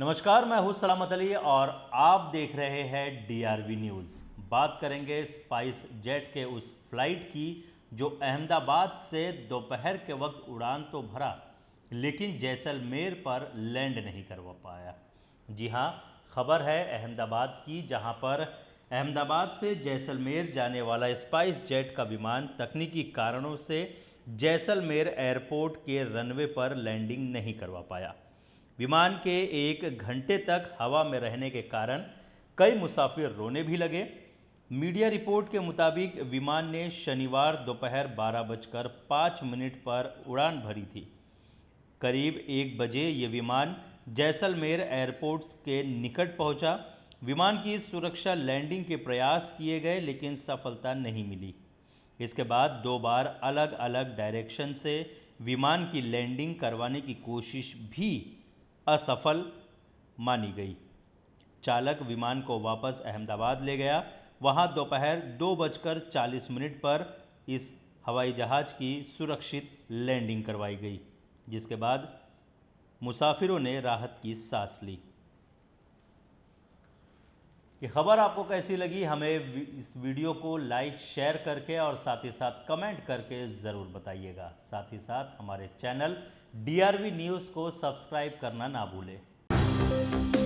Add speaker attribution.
Speaker 1: नमस्कार मैं हूं सलामत अली और आप देख रहे हैं डीआरवी न्यूज़ बात करेंगे स्पाइस जेट के उस फ्लाइट की जो अहमदाबाद से दोपहर के वक्त उड़ान तो भरा लेकिन जैसलमेर पर लैंड नहीं करवा पाया जी हाँ खबर है अहमदाबाद की जहाँ पर अहमदाबाद से जैसलमेर जाने वाला स्पाइस जेट का विमान तकनीकी कारणों से जैसलमेर एयरपोर्ट के रनवे पर लैंडिंग नहीं करवा पाया विमान के एक घंटे तक हवा में रहने के कारण कई मुसाफिर रोने भी लगे मीडिया रिपोर्ट के मुताबिक विमान ने शनिवार दोपहर बारह बजकर पाँच मिनट पर उड़ान भरी थी करीब एक बजे ये विमान जैसलमेर एयरपोर्ट के निकट पहुंचा। विमान की सुरक्षा लैंडिंग के प्रयास किए गए लेकिन सफलता नहीं मिली इसके बाद दो बार अलग अलग डायरेक्शन से विमान की लैंडिंग करवाने की कोशिश भी असफल मानी गई चालक विमान को वापस अहमदाबाद ले गया वहाँ दोपहर दो बजकर चालीस मिनट पर इस हवाई जहाज़ की सुरक्षित लैंडिंग करवाई गई जिसके बाद मुसाफिरों ने राहत की सांस ली ये खबर आपको कैसी लगी हमें इस वीडियो को लाइक शेयर करके और साथ ही साथ कमेंट करके ज़रूर बताइएगा साथ ही साथ हमारे चैनल डी न्यूज़ को सब्सक्राइब करना ना भूलें